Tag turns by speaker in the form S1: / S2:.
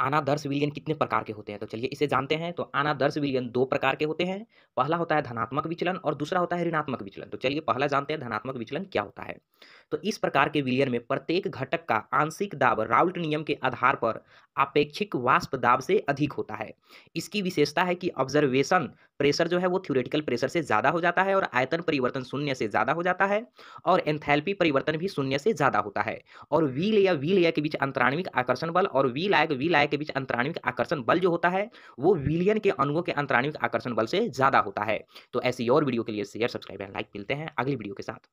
S1: अनादर्श विलयन कितने प्रकार के होते हैं तो चलिए इसे जानते हैं तो अनादर्श विलयन दो प्रकार के होते हैं पहला होता है धनात्मक विचलन और दूसरा होता है ऋणात्मक विचलन तो चलिए पहला जानते हैं धनात्मक विचलन क्या होता है तो इस प्रकार के विलयन में प्रत्येक घटक का आंशिक दाब राउल्ट नियम के आधार पर अपेक्षिक वाष्प दाब से अधिक होता है इसकी विशेषता है कि ऑब्जर्वेशन प्रेशर जो है वो थ्योरेटिकल प्रेशर से ज़्यादा हो जाता है और आयतन परिवर्तन शून्य से ज़्यादा हो जाता है और एंथैल्पी परिवर्तन भी शून्य से ज़्यादा होता है और वी या वी या के बीच अंतराणविक आकर्षण बल और वी लायक वी लायक निकाय के बीच अंतराणविक आकर्षण बल जो होता है वो विलियन के अणुओं के अंतराणविक आकर्षण बल से ज़्यादा होता है तो ऐसी और वीडियो के लिए शेयर सब्सक्राइब एंड लाइक मिलते हैं अगली वीडियो के साथ